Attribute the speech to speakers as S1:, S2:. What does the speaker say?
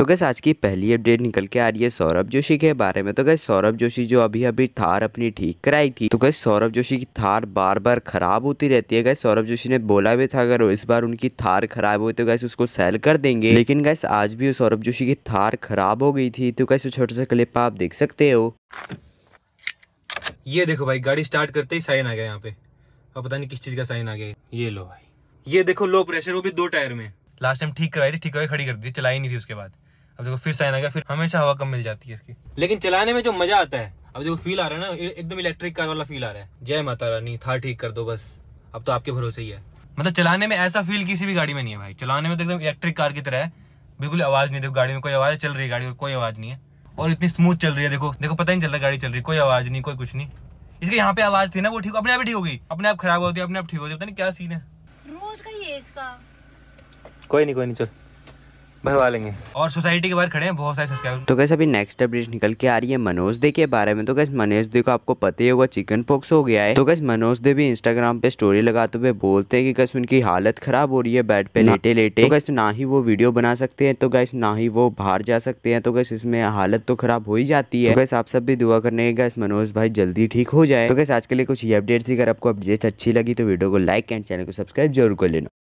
S1: तो गैस आज की पहली अपडेट निकल के आ रही है सौरभ जोशी के बारे में तो गैस सौरभ जोशी जो अभी अभी थार अपनी ठीक कराई थी तो गैस सौरभ जोशी की थार बार बार खराब होती रहती है गैस सौरभ जोशी ने बोला भी था अगर इस बार उनकी थार खराब हुई तो गैस उसको सेल कर देंगे लेकिन गैस आज भी सौरभ जोशी की थार खराब हो गई थी तो कैसे छोटे से क्लिप आप देख सकते हो
S2: ये देखो भाई गाड़ी स्टार्ट करते ही साइन आ गया यहाँ पे अब पता नहीं किस चीज का साइन आ गया ये लो भाई ये देखो लो प्रेशर वो भी दो टायर में लास्ट टाइम ठीक कराई थी ठीक खड़ी कर दी चलाई नहीं थी उसके बाद अब देखो फिर साइन आ गया फिर हमेशा हवा कम मिल जाती है इसकी लेकिन चलाने में जो मजा आता है अब देखो फील आ रहा है ना एकदम इलेक्ट्रिक कार वाला फील आ रहा है जय माता रानी था ठीक कर दो बस अब तो आपके भरोसे ही है मतलब चलाने में ऐसा फील किसी भी गाड़ी में नहीं है भाई चलाने में तो एकदम इलेक्ट्रिक कार की तरह है बिल्कुल आवाज नहीं देखो गाड़ी में कोई आवाज चल रही है गाड़ी में कोई आवाज नहीं है और इतनी स्मूथ चल रही है देखो देखो पता नहीं चल रहा गाड़ी चल रही कोई आवाज नहीं कोई कुछ नहीं इसके यहाँ पे आवाज थी ना वो ठीक अपने आप ठीक होगी अपने आप खराब होती है अपने आप ठीक होती है पता नहीं क्या सीन है
S1: रोज का ही है इसका
S2: कोई नहीं कोई नहीं चल भरवा लेंगे और सोसाइटी के बाहर खड़े हैं बहुत सारे सब्सक्राइबर
S1: तो कैसे अभी नेक्स्ट अपडेट निकल के आ रही है मनोज दे के बारे में तो कैसे मनोज दे को आपको पता ही होगा चिकन पॉक्स हो गया है तो कैसे मनोज दे भी इंस्टाग्राम पे स्टोरी लगाते हुए बोलते हैं कि कैसे उनकी हालत खराब हो रही है बेड पे लेटे लेटे तो कैसे तो ना ही वो वीडियो बना सकते हैं तो कैसे ना ही वो बाहर जा सकते हैं तो कैसे इसमें हालत तो खराब हो ही जाती है कैसे तो आप सब भी दुआ करने के कैसे मनोज भाई जल्दी ठीक हो जाए तो कैसे आज के लिए कुछ ये अपडेट थी अगर आपको अपडेट अच्छी लगी तो वीडियो को लाइक एंड चैनल को सब्सक्राइब जरूर कर लेना